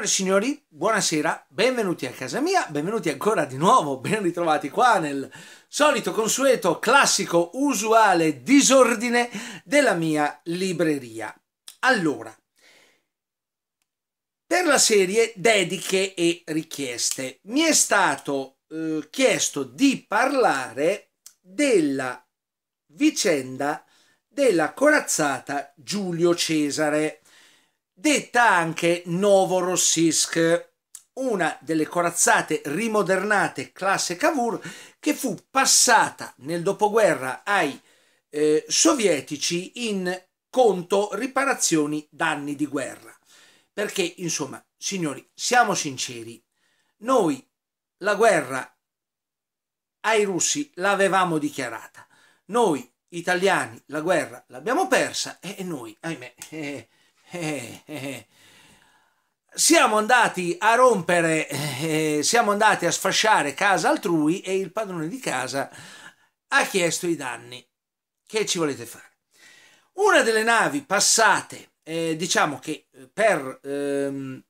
Signore e signori, buonasera, benvenuti a casa mia, benvenuti ancora di nuovo, ben ritrovati qua nel solito, consueto, classico, usuale disordine della mia libreria. Allora, per la serie dediche e richieste mi è stato eh, chiesto di parlare della vicenda della corazzata Giulio Cesare detta anche Novorossiysk, una delle corazzate rimodernate classe Cavour che fu passata nel dopoguerra ai eh, sovietici in conto riparazioni danni di guerra. Perché, insomma, signori, siamo sinceri, noi la guerra ai russi l'avevamo dichiarata, noi italiani la guerra l'abbiamo persa e noi, ahimè... Eh, eh, eh. Siamo andati a rompere, eh, eh, siamo andati a sfasciare casa altrui e il padrone di casa ha chiesto i danni. Che ci volete fare? Una delle navi passate, diciamo che per, ehm,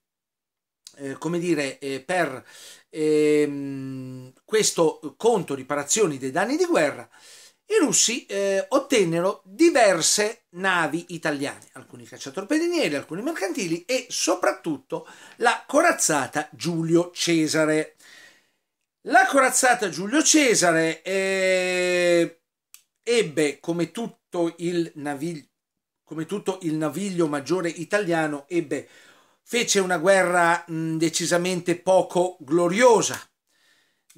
come dire, per ehm, questo conto riparazioni dei danni di guerra, i russi eh, ottennero diverse navi italiane, alcuni cacciatorpedinieri, alcuni mercantili e soprattutto la corazzata Giulio Cesare. La corazzata Giulio Cesare eh, ebbe, come tutto, il naviglio, come tutto, il naviglio maggiore italiano, ebbe, fece una guerra mh, decisamente poco gloriosa,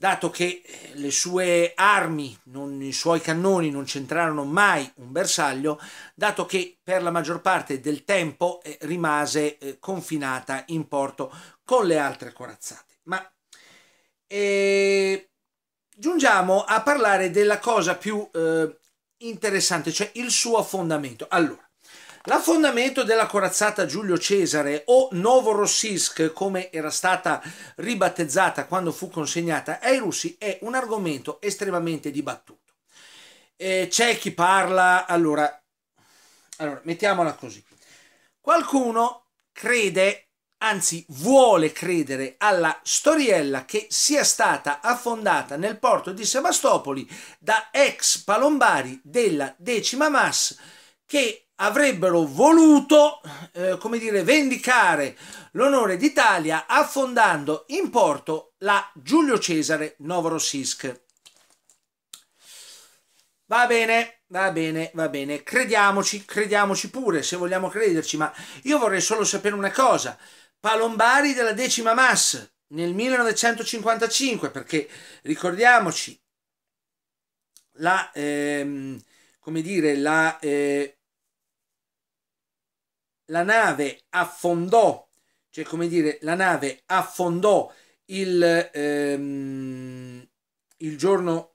dato che eh, le sue armi, non, i suoi cannoni non centrarono mai un bersaglio, dato che per la maggior parte del tempo eh, rimase eh, confinata in porto con le altre corazzate. Ma eh, giungiamo a parlare della cosa più eh, interessante, cioè il suo affondamento. Allora, L'affondamento della corazzata Giulio Cesare o Novorossiysk, come era stata ribattezzata quando fu consegnata ai russi, è un argomento estremamente dibattuto. Eh, c'è chi parla, allora, allora, mettiamola così. Qualcuno crede, anzi vuole credere alla storiella che sia stata affondata nel porto di Sebastopoli da ex palombari della decima MAS che avrebbero voluto, eh, come dire, vendicare l'onore d'Italia affondando in porto la Giulio Cesare Novorossiysk. Va bene, va bene, va bene, crediamoci, crediamoci pure se vogliamo crederci, ma io vorrei solo sapere una cosa. Palombari della decima Mass nel 1955, perché ricordiamoci, la, ehm, come dire, la... Eh, la nave affondò, cioè come dire, la nave affondò il, ehm, il, giorno,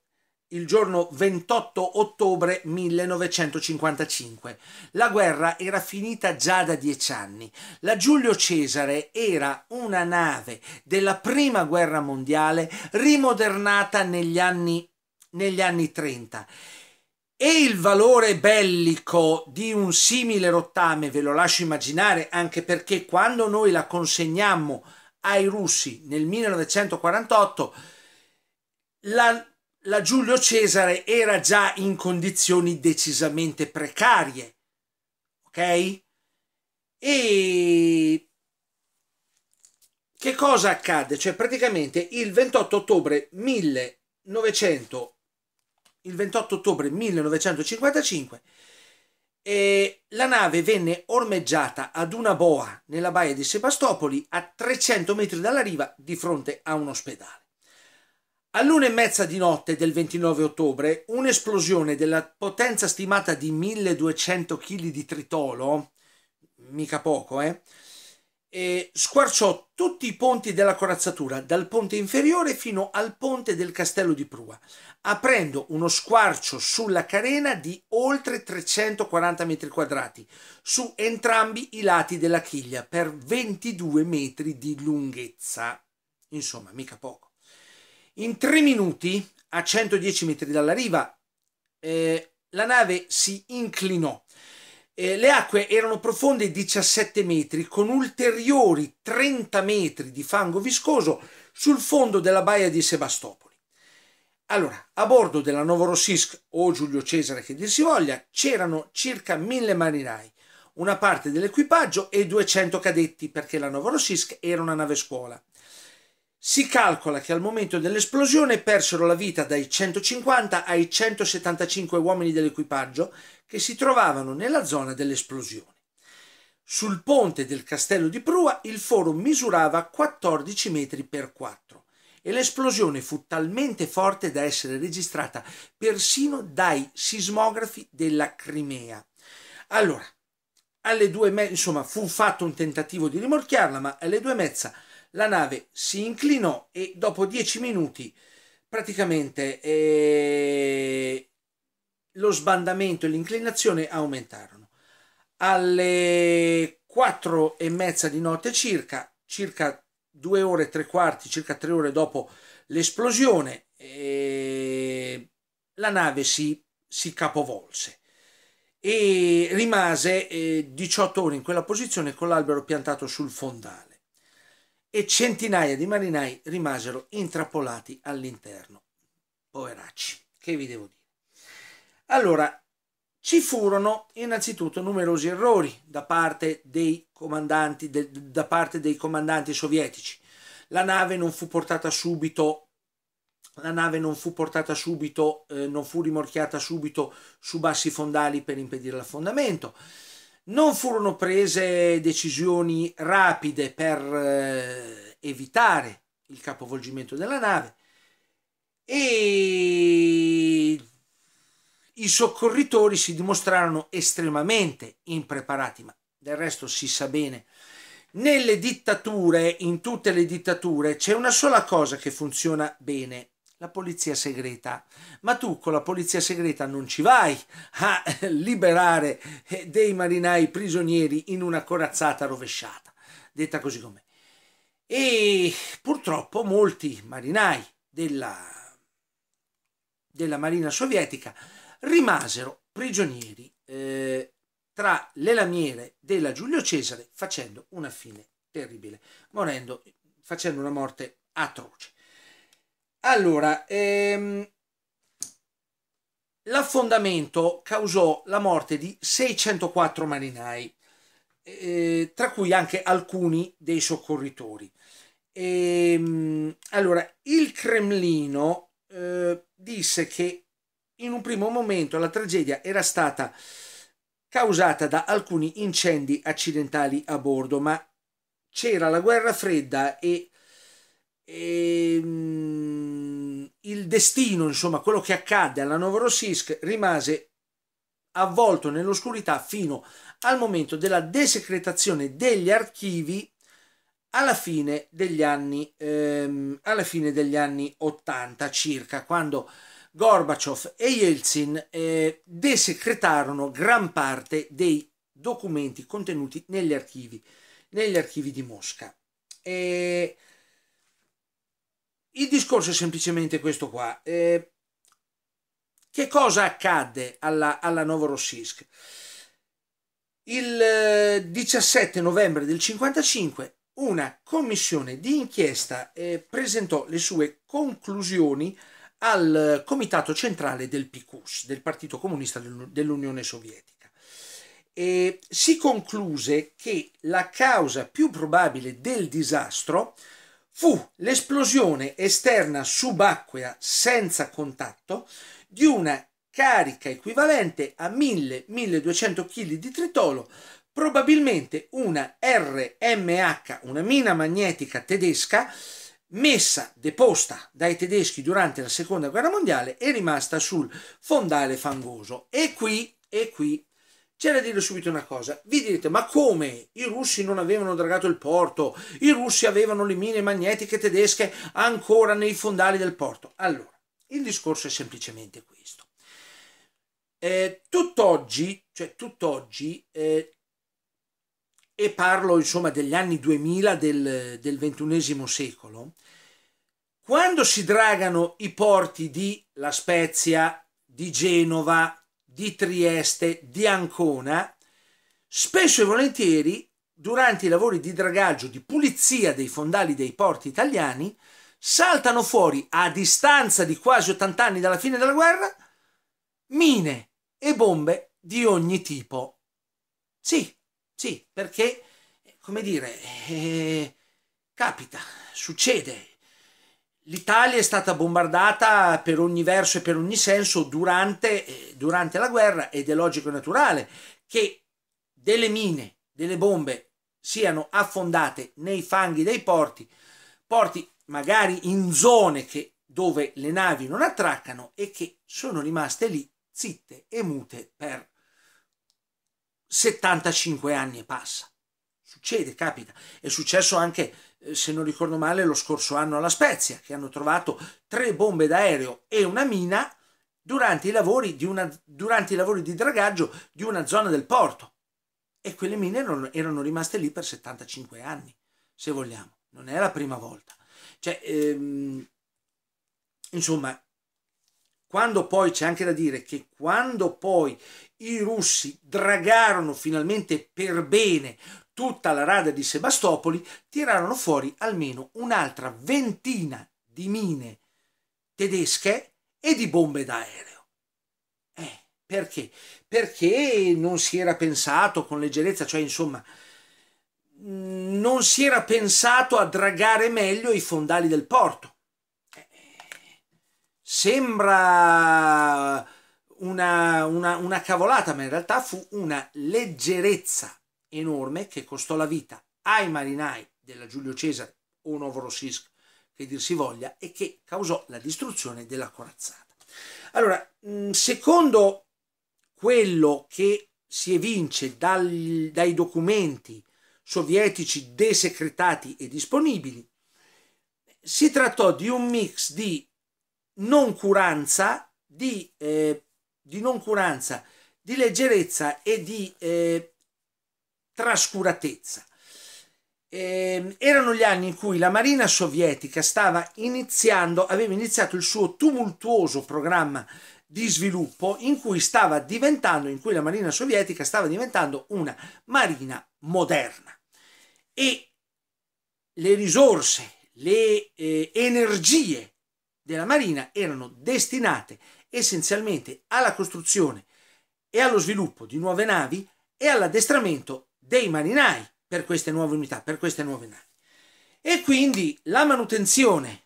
il giorno 28 ottobre 1955. La guerra era finita già da dieci anni. La Giulio Cesare era una nave della prima guerra mondiale rimodernata negli anni, negli anni 30 e il valore bellico di un simile rottame ve lo lascio immaginare anche perché quando noi la consegnammo ai russi nel 1948 la, la Giulio Cesare era già in condizioni decisamente precarie. Ok? E che cosa accade? Cioè praticamente il 28 ottobre 1948 il 28 ottobre 1955 e la nave venne ormeggiata ad una boa nella baia di Sebastopoli a 300 metri dalla riva di fronte a un ospedale. All'una e mezza di notte del 29 ottobre, un'esplosione della potenza stimata di 1200 kg di tritolo, mica poco, eh, e squarciò tutti i ponti della corazzatura, dal ponte inferiore fino al ponte del castello di Prua, aprendo uno squarcio sulla carena di oltre 340 metri quadrati, su entrambi i lati della chiglia, per 22 metri di lunghezza. Insomma, mica poco. In tre minuti, a 110 metri dalla riva, eh, la nave si inclinò eh, le acque erano profonde 17 metri con ulteriori 30 metri di fango viscoso sul fondo della baia di Sebastopoli. Allora, a bordo della Novorossiysk o Giulio Cesare che dir si voglia, c'erano circa 1000 marinai, una parte dell'equipaggio e 200 cadetti perché la Novorossiysk era una nave scuola. Si calcola che al momento dell'esplosione persero la vita dai 150 ai 175 uomini dell'equipaggio che si trovavano nella zona dell'esplosione. Sul ponte del castello di Prua il foro misurava 14 metri per 4 e l'esplosione fu talmente forte da essere registrata persino dai sismografi della Crimea. Allora, alle due me- insomma, fu fatto un tentativo di rimorchiarla, ma alle due e mezza la nave si inclinò e dopo dieci minuti praticamente eh, lo sbandamento e l'inclinazione aumentarono. Alle quattro e mezza di notte circa, circa due ore e tre quarti, circa tre ore dopo l'esplosione, eh, la nave si, si, capovolse e rimase eh, 18 ore in quella posizione con l'albero piantato sul fondale e centinaia di marinai rimasero intrappolati all'interno. Poveracci, che vi devo dire. Allora, ci furono innanzitutto numerosi errori da parte dei comandanti, de, da parte dei comandanti sovietici. La nave non fu portata subito, la nave non fu portata subito, eh, non fu rimorchiata subito su bassi fondali per impedire l'affondamento. Non furono prese decisioni rapide per eh, evitare il capovolgimento della nave e i soccorritori si dimostrarono estremamente impreparati, ma del resto si sa bene. Nelle dittature, in tutte le dittature, c'è una sola cosa che funziona bene la polizia segreta. Ma tu con la polizia segreta non ci vai a liberare eh, dei marinai prigionieri in una corazzata rovesciata, detta così com'è. E purtroppo molti marinai della, della Marina sovietica rimasero prigionieri eh, tra le lamiere della Giulio Cesare facendo una fine terribile, morendo, facendo una morte atroce. Allora, ehm, l'affondamento causò la morte di 604 marinai, eh, tra cui anche alcuni dei soccorritori. E, ehm, allora, il Cremlino eh, disse che in un primo momento la tragedia era stata causata da alcuni incendi accidentali a bordo, ma c'era la guerra fredda e e, ehm, mh, il destino, insomma, quello che accadde alla Novorossiysk rimase avvolto nell'oscurità fino al momento della desecretazione degli archivi alla fine degli anni, ehm, alla fine degli anni 80 circa, quando Gorbaciov e Yeltsin eh, desecretarono gran parte dei documenti contenuti negli archivi, negli archivi di Mosca. E il discorso è semplicemente questo qua. Eh, che cosa accadde alla, alla Novorossiysk? Il 17 eh, novembre del 1955 una commissione di inchiesta eh, presentò le sue conclusioni al eh, Comitato Centrale del PICUS, del Partito Comunista dell'Unione Sovietica. E si concluse che la causa più probabile del disastro eh, fu l'esplosione esterna subacquea senza contatto di una carica equivalente a 1000-1200 kg di tritolo, probabilmente una RMH, una mina magnetica tedesca, messa deposta dai tedeschi durante la seconda guerra mondiale e rimasta sul fondale fangoso. E qui, e qui c'è da dire subito una cosa, vi direte ma come? I russi non avevano dragato il porto, i russi avevano le mine magnetiche tedesche ancora nei fondali del porto. Allora, il discorso è semplicemente questo. Eh, tutt'oggi, cioè tutt'oggi, eh, e parlo insomma degli anni 2000 del, del ventunesimo secolo, quando si dragano i porti di La Spezia, di Genova, di Trieste, di Ancona, spesso e volentieri durante i lavori di dragaggio, di pulizia dei fondali dei porti italiani, saltano fuori a distanza di quasi 80 anni dalla fine della guerra mine e bombe di ogni tipo. Sì, sì, perché, come dire, eh, capita, succede, L'Italia è stata bombardata per ogni verso e per ogni senso durante, eh, durante la guerra ed è logico e naturale che delle mine, delle bombe siano affondate nei fanghi dei porti, porti magari in zone che, dove le navi non attraccano e che sono rimaste lì zitte e mute per 75 anni e passa. Succede, capita. È successo anche se non ricordo male, lo scorso anno alla Spezia, che hanno trovato tre bombe d'aereo e una mina durante i lavori di, una, durante i lavori di dragaggio di una zona del porto. E quelle mine erano, erano rimaste lì per 75 anni, se vogliamo. Non è la prima volta. Cioè, ehm, insomma, quando poi c'è anche da dire che quando poi i russi dragarono finalmente per bene tutta la rada di Sebastopoli, tirarono fuori almeno un'altra ventina di mine tedesche e di bombe d'aereo. Eh, perché? Perché non si era pensato con leggerezza, cioè insomma, mm, non si era pensato a dragare meglio i fondali del porto. Eh, sembra una, una, una cavolata, ma in realtà fu una leggerezza enorme che costò la vita ai marinai della Giulio Cesare o Novorossiysk che dir si voglia e che causò la distruzione della corazzata. Allora, mm, secondo quello che si evince dal, dai documenti sovietici desecretati e disponibili, si trattò di un mix di non curanza, di, eh, di, noncuranza, di leggerezza e di eh, trascuratezza. Eh, erano gli anni in cui la Marina sovietica stava iniziando, aveva iniziato il suo tumultuoso programma di sviluppo in cui stava diventando, in cui la Marina sovietica stava diventando una marina moderna. E le risorse, le eh, energie della Marina erano destinate essenzialmente alla costruzione e allo sviluppo di nuove navi e all'addestramento dei marinai per queste nuove unità, per queste nuove navi. E quindi la manutenzione,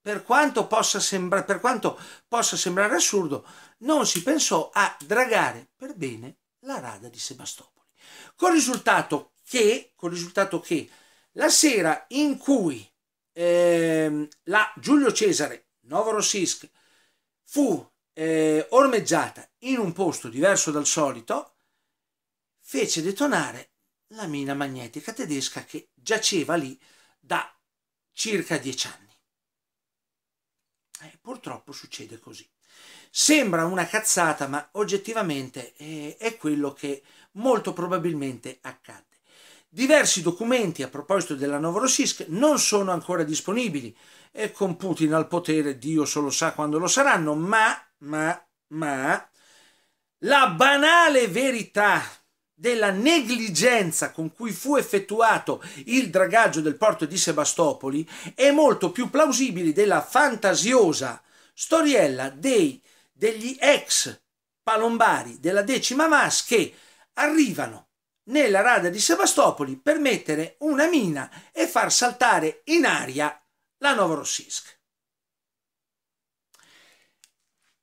per quanto possa, sembra, per quanto possa sembrare assurdo, non si pensò a dragare per bene la rada di Sebastopoli. Con risultato che, con risultato che la sera in cui eh, la Giulio Cesare Novorossiysk fu eh, ormeggiata in un posto diverso dal solito, fece detonare la mina magnetica tedesca che giaceva lì da circa dieci anni. E purtroppo succede così. Sembra una cazzata, ma oggettivamente è quello che molto probabilmente accadde. Diversi documenti a proposito della Novorossiysk non sono ancora disponibili e eh, con Putin al potere Dio solo sa quando lo saranno, ma, ma, ma, la banale verità della negligenza con cui fu effettuato il dragaggio del porto di Sebastopoli è molto più plausibile della fantasiosa storiella dei, degli ex palombari della decima mas che arrivano nella rada di Sebastopoli per mettere una mina e far saltare in aria la Novorossiysk.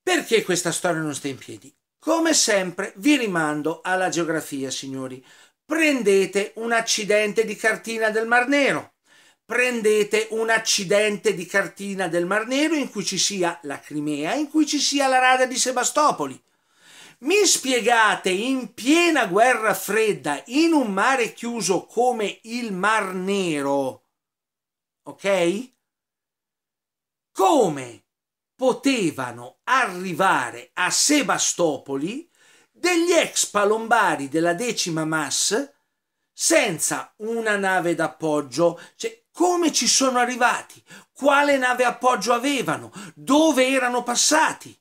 Perché questa storia non sta in piedi? Come sempre vi rimando alla geografia, signori. Prendete un accidente di cartina del Mar Nero. Prendete un accidente di cartina del Mar Nero in cui ci sia la Crimea, in cui ci sia la rada di Sebastopoli. Mi spiegate in piena guerra fredda, in un mare chiuso come il Mar Nero, ok? Come potevano arrivare a Sebastopoli degli ex palombari della decima MAS senza una nave d'appoggio, cioè come ci sono arrivati, quale nave appoggio avevano, dove erano passati.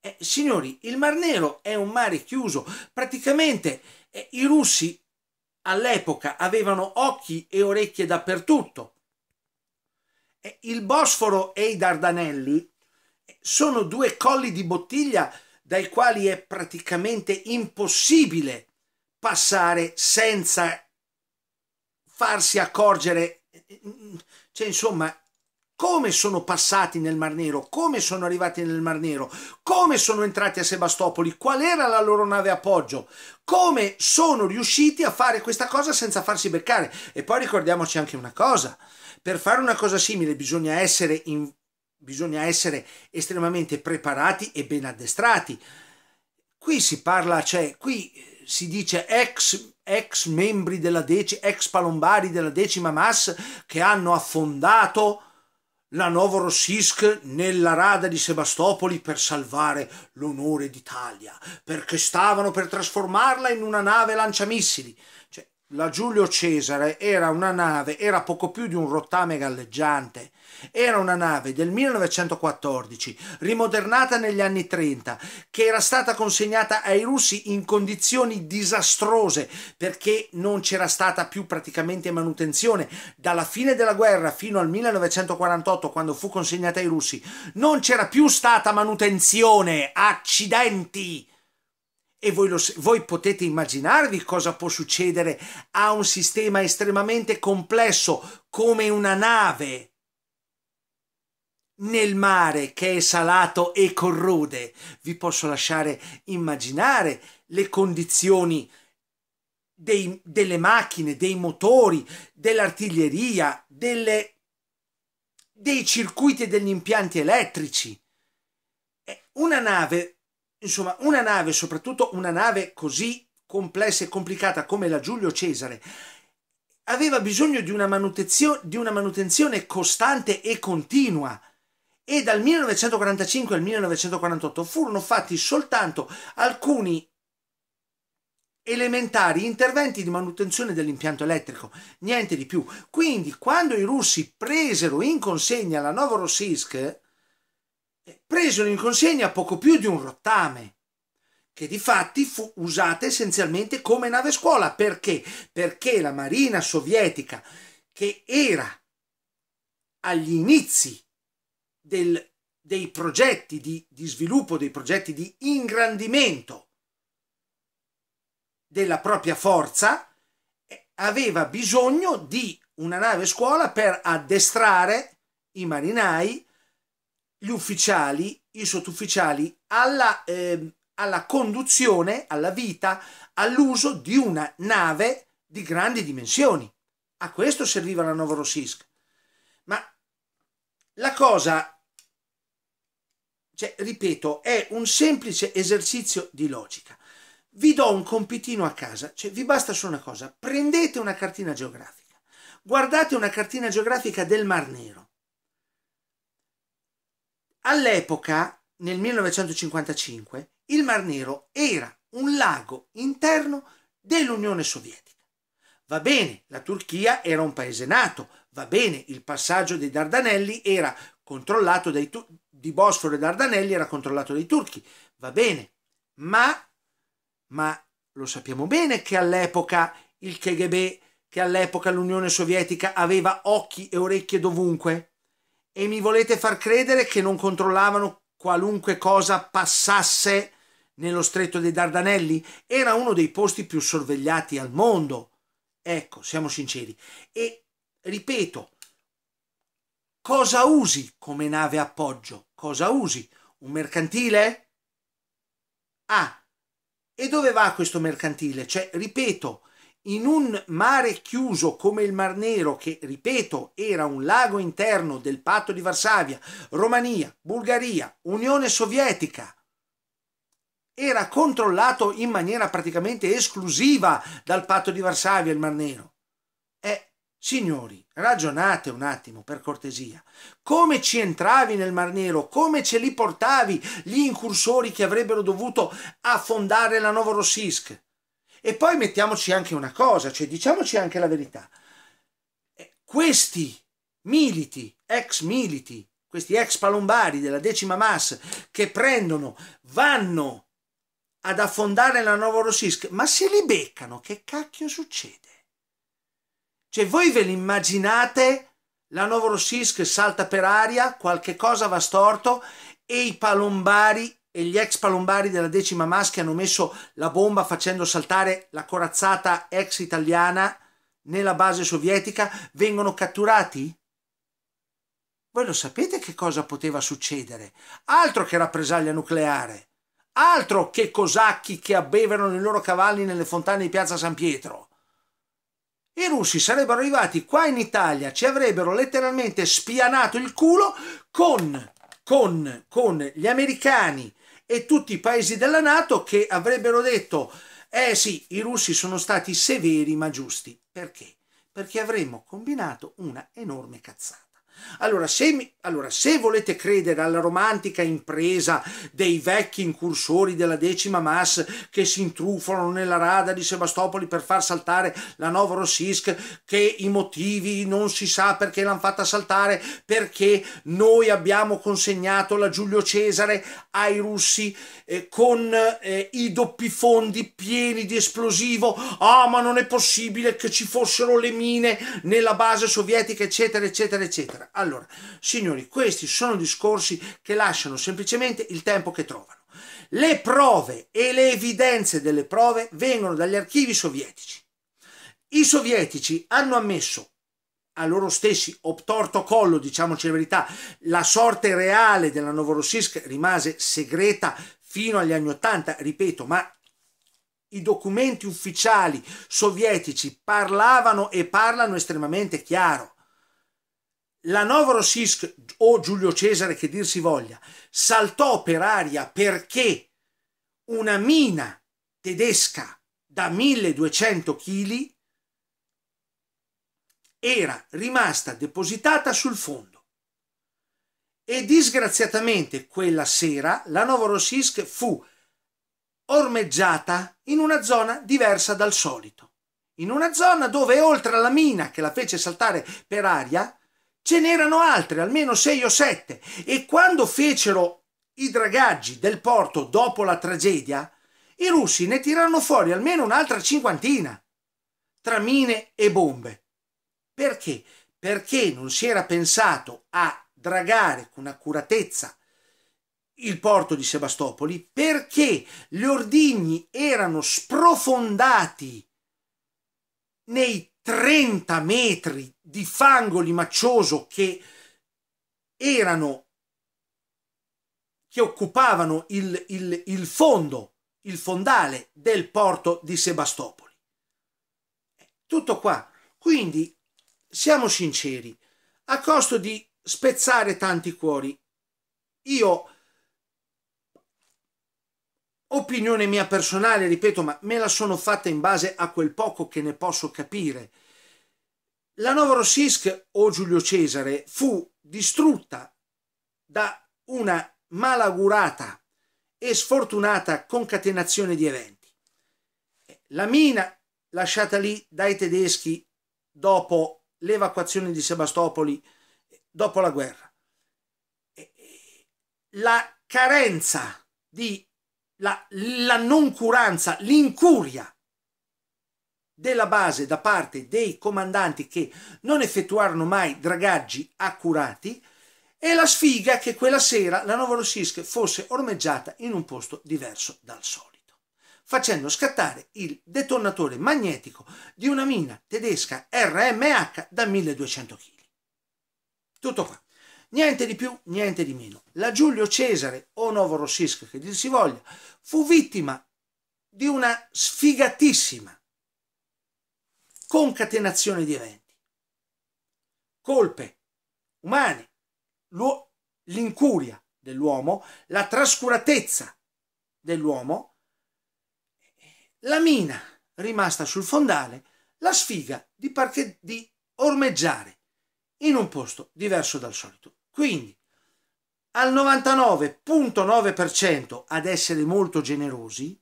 Eh, signori, il Mar Nero è un mare chiuso, praticamente eh, i russi all'epoca avevano occhi e orecchie dappertutto. Eh, il Bosforo e i Dardanelli sono due colli di bottiglia dai quali è praticamente impossibile passare senza farsi accorgere, cioè insomma, come sono passati nel Mar Nero, come sono arrivati nel Mar Nero, come sono entrati a Sebastopoli, qual era la loro nave appoggio, come sono riusciti a fare questa cosa senza farsi beccare. E poi ricordiamoci anche una cosa, per fare una cosa simile bisogna essere in bisogna essere estremamente preparati e ben addestrati. Qui si parla, cioè, qui eh, si dice ex, ex membri della decima, ex palombari della decima MAS che hanno affondato la Novorossiysk nella rada di Sebastopoli per salvare l'onore d'Italia, perché stavano per trasformarla in una nave lanciamissili la Giulio Cesare era una nave, era poco più di un rottame galleggiante, era una nave del 1914, rimodernata negli anni 30, che era stata consegnata ai russi in condizioni disastrose perché non c'era stata più praticamente manutenzione. Dalla fine della guerra fino al 1948, quando fu consegnata ai russi, non c'era più stata manutenzione. Accidenti! E voi, lo, voi, potete immaginarvi cosa può succedere a un sistema estremamente complesso come una nave nel mare che è salato e corrode. Vi posso lasciare immaginare le condizioni dei, delle macchine, dei motori, dell'artiglieria, delle, dei circuiti e degli impianti elettrici. Una nave Insomma, una nave, soprattutto una nave così complessa e complicata come la Giulio Cesare, aveva bisogno di una, di una manutenzione costante e continua e dal 1945 al 1948 furono fatti soltanto alcuni elementari interventi di manutenzione dell'impianto elettrico, niente di più. Quindi quando i russi presero in consegna la Novorossiysk, eh, presero in consegna poco più di un rottame, che di fatti fu usata essenzialmente come nave scuola. Perché? Perché la marina sovietica, che era agli inizi del, dei progetti di, di sviluppo, dei progetti di ingrandimento della propria forza, eh, aveva bisogno di una nave scuola per addestrare i marinai gli ufficiali, i sottufficiali, alla, eh, alla conduzione, alla vita, all'uso di una nave di grandi dimensioni. A questo serviva la Novorossiysk. Ma la cosa, cioè, ripeto, è un semplice esercizio di logica. Vi do un compitino a casa, cioè vi basta solo una cosa, prendete una cartina geografica, guardate una cartina geografica del Mar Nero, All'epoca, nel 1955, il Mar Nero era un lago interno dell'Unione Sovietica. Va bene, la Turchia era un paese nato, va bene, il passaggio dei Dardanelli era controllato dai tu- di Bosforo e Dardanelli era controllato dai turchi, va bene, ma, ma lo sappiamo bene che all'epoca il KGB, che all'epoca l'Unione Sovietica aveva occhi e orecchie dovunque e mi volete far credere che non controllavano qualunque cosa passasse nello stretto dei Dardanelli? Era uno dei posti più sorvegliati al mondo. Ecco, siamo sinceri. E ripeto, cosa usi come nave appoggio? Cosa usi? Un mercantile? Ah, e dove va questo mercantile? Cioè, ripeto, in un mare chiuso come il Mar Nero, che ripeto era un lago interno del patto di Varsavia, Romania, Bulgaria, Unione Sovietica, era controllato in maniera praticamente esclusiva dal patto di Varsavia il Mar Nero. Eh, signori, ragionate un attimo per cortesia. Come ci entravi nel Mar Nero? Come ce li portavi gli incursori che avrebbero dovuto affondare la Novorossiysk? E poi mettiamoci anche una cosa, cioè diciamoci anche la verità. Eh, questi militi, ex militi, questi ex palombari della decima massa che prendono, vanno ad affondare la Novorossiysk, ma se li beccano, che cacchio succede? Cioè voi ve li immaginate? la Novorossiysk salta per aria, qualche cosa va storto e i palombari e gli ex palombari della decima maschia hanno messo la bomba facendo saltare la corazzata ex italiana nella base sovietica, vengono catturati? Voi lo sapete che cosa poteva succedere? Altro che rappresaglia nucleare! Altro che cosacchi che abbevano i loro cavalli nelle fontane di Piazza San Pietro! I russi sarebbero arrivati qua in Italia, ci avrebbero letteralmente spianato il culo con, con, con gli americani, e tutti i paesi della Nato che avrebbero detto eh sì, i russi sono stati severi ma giusti. Perché? Perché avremmo combinato una enorme cazzata. Allora se, allora se, volete credere alla romantica impresa dei vecchi incursori della decima mass che si intrufano nella rada di Sebastopoli per far saltare la Novorossiysk, che i motivi non si sa perché l'hanno fatta saltare, perché noi abbiamo consegnato la Giulio Cesare ai russi eh, con eh, i doppi fondi pieni di esplosivo, ah oh, ma non è possibile che ci fossero le mine nella base sovietica, eccetera, eccetera, eccetera eccetera. Allora, signori, questi sono discorsi che lasciano semplicemente il tempo che trovano. Le prove e le evidenze delle prove vengono dagli archivi sovietici. I sovietici hanno ammesso a loro stessi obtorto collo, diciamoci la verità, la sorte reale della Novorossiysk rimase segreta fino agli anni Ottanta, ripeto, ma i documenti ufficiali sovietici parlavano e parlano estremamente chiaro la Novorossiysk o Giulio Cesare che dir si voglia saltò per aria perché una mina tedesca da 1200 kg era rimasta depositata sul fondo e disgraziatamente quella sera la Novorossiysk fu ormeggiata in una zona diversa dal solito, in una zona dove oltre alla mina che la fece saltare per aria Ce n'erano altre, almeno 6 o 7. E quando fecero i dragaggi del porto dopo la tragedia, i russi ne tirarono fuori almeno un'altra cinquantina, tra mine e bombe. Perché? Perché non si era pensato a dragare con accuratezza il porto di Sebastopoli, perché gli ordigni erano sprofondati nei 30 metri di fango limaccioso che erano che occupavano il, il, il fondo, il fondale del porto di Sebastopoli. Tutto qua. Quindi siamo sinceri, a costo di spezzare tanti cuori, io opinione mia personale, ripeto, ma me la sono fatta in base a quel poco che ne posso capire la Novorossiysk o Giulio Cesare fu distrutta da una malaugurata e sfortunata concatenazione di eventi. La mina lasciata lì dai tedeschi dopo l'evacuazione di Sebastopoli, dopo la guerra. La carenza di la, la noncuranza, l'incuria della base da parte dei comandanti che non effettuarono mai dragaggi accurati e la sfiga che quella sera la Novorossiysk fosse ormeggiata in un posto diverso dal solito, facendo scattare il detonatore magnetico di una mina tedesca RMH da 1200 kg. Tutto qua. Niente di più, niente di meno. La Giulio Cesare, o Novorossiysk che dir si voglia, fu vittima di una sfigatissima concatenazione di eventi. Colpe umane, l'incuria dell'uomo, la trascuratezza dell'uomo, la mina rimasta sul fondale, la sfiga di, di ormeggiare in un posto diverso dal solito. Quindi, al 99.9% ad essere molto generosi,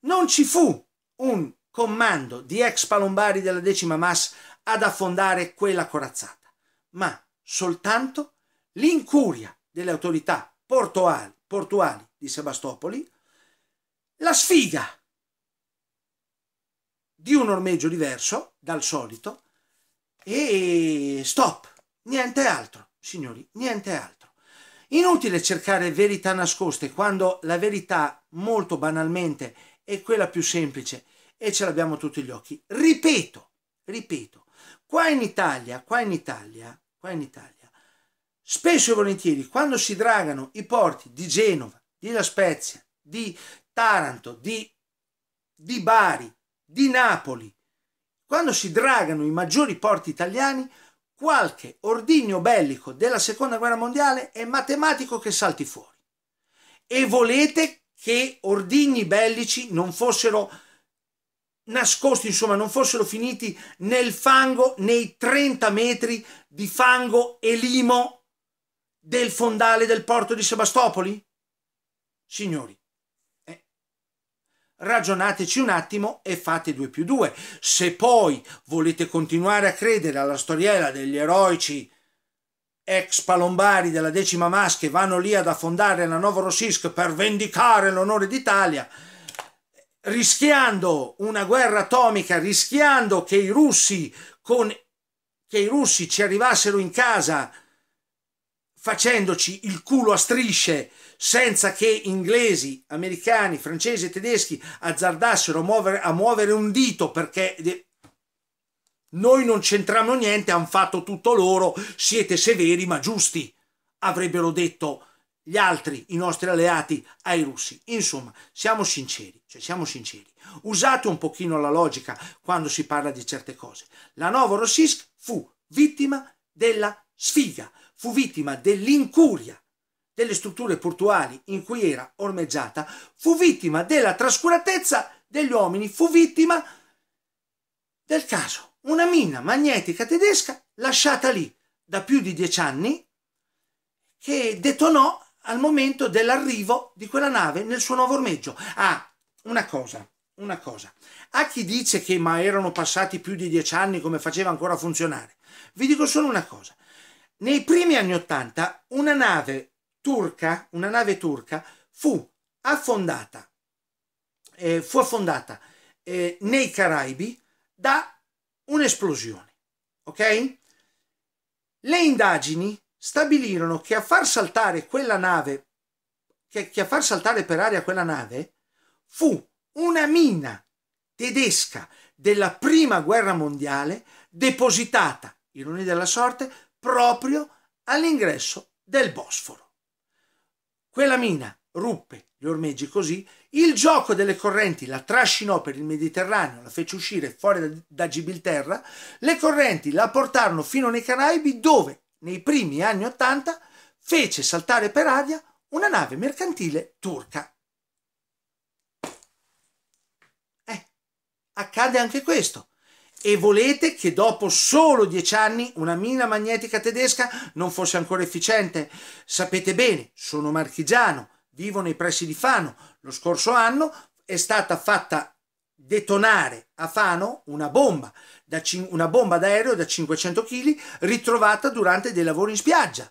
non ci fu un comando di ex palombari della decima mas ad affondare quella corazzata, ma soltanto l'incuria delle autorità portuali, portuali di Sebastopoli, la sfiga di un ormeggio diverso dal solito e stop, niente altro, signori, niente altro. Inutile cercare verità nascoste quando la verità molto banalmente è quella più semplice e ce l'abbiamo tutti gli occhi. Ripeto, ripeto, qua in Italia, qua in Italia, qua in Italia, spesso e volentieri quando si dragano i porti di Genova, di La Spezia, di Taranto, di, di Bari, di Napoli, quando si dragano i maggiori porti italiani, qualche ordigno bellico della seconda guerra mondiale è matematico che salti fuori. E volete che ordigni bellici non fossero nascosti, insomma, non fossero finiti nel fango, nei 30 metri di fango e limo del fondale del porto di Sebastopoli? Signori, eh, ragionateci un attimo e fate 2 più 2. Se poi volete continuare a credere alla storiella degli eroici ex palombari della decima masca che vanno lì ad affondare la Novorossiysk per vendicare l'onore d'Italia, rischiando una guerra atomica, rischiando che i russi, con, che i russi ci arrivassero in casa facendoci il culo a strisce senza che inglesi, americani, francesi e tedeschi azzardassero a muovere, a muovere un dito perché noi non c'entriamo niente, hanno fatto tutto loro, siete severi ma giusti, avrebbero detto gli altri, i nostri alleati, ai russi. Insomma, siamo sinceri. Cioè, siamo sinceri, usate un pochino la logica quando si parla di certe cose. La Novorossiysk fu vittima della sfiga, fu vittima dell'incuria delle strutture portuali in cui era ormeggiata, fu vittima della trascuratezza degli uomini, fu vittima del caso. Una mina magnetica tedesca lasciata lì da più di dieci anni che detonò al momento dell'arrivo di quella nave nel suo nuovo ormeggio a ah, una cosa, una cosa. A chi dice che ma erano passati più di dieci anni come faceva ancora funzionare, vi dico solo una cosa. Nei primi anni Ottanta una nave turca, una nave turca fu affondata, eh, fu affondata eh, nei Caraibi da un'esplosione. Ok? Le indagini stabilirono che a far saltare quella nave, che, che a far saltare per aria quella nave, fu una mina tedesca della prima guerra mondiale depositata, ironia della sorte, proprio all'ingresso del Bosforo. Quella mina ruppe gli ormeggi così, il gioco delle correnti la trascinò per il Mediterraneo, la fece uscire fuori da, da Gibilterra, le correnti la portarono fino nei Caraibi dove nei primi anni Ottanta fece saltare per aria una nave mercantile turca accade anche questo. E volete che dopo solo dieci anni una mina magnetica tedesca non fosse ancora efficiente? Sapete bene, sono marchigiano, vivo nei pressi di Fano. Lo scorso anno è stata fatta detonare a Fano una bomba, da cin- una bomba d'aereo da 500 kg ritrovata durante dei lavori in spiaggia.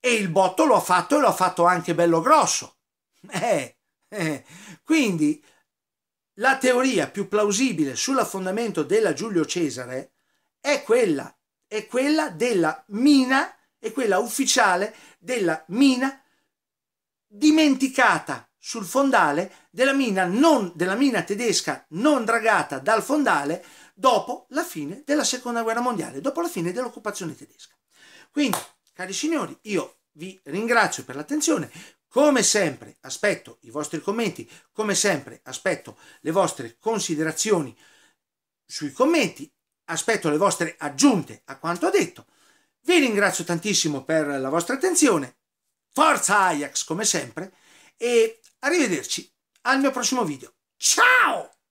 E il botto lo ha fatto e lo ha fatto anche bello grosso. Eh, eh. Quindi la teoria più plausibile sull'affondamento della Giulio Cesare è quella, è quella della mina, è quella ufficiale della mina dimenticata sul fondale della mina, non, della mina tedesca non dragata dal fondale dopo la fine della seconda guerra mondiale, dopo la fine dell'occupazione tedesca. Quindi, cari signori, io vi ringrazio per l'attenzione. Come sempre aspetto i vostri commenti, come sempre aspetto le vostre considerazioni sui commenti, aspetto le vostre aggiunte a quanto detto. Vi ringrazio tantissimo per la vostra attenzione, forza Ajax come sempre e arrivederci al mio prossimo video. Ciao!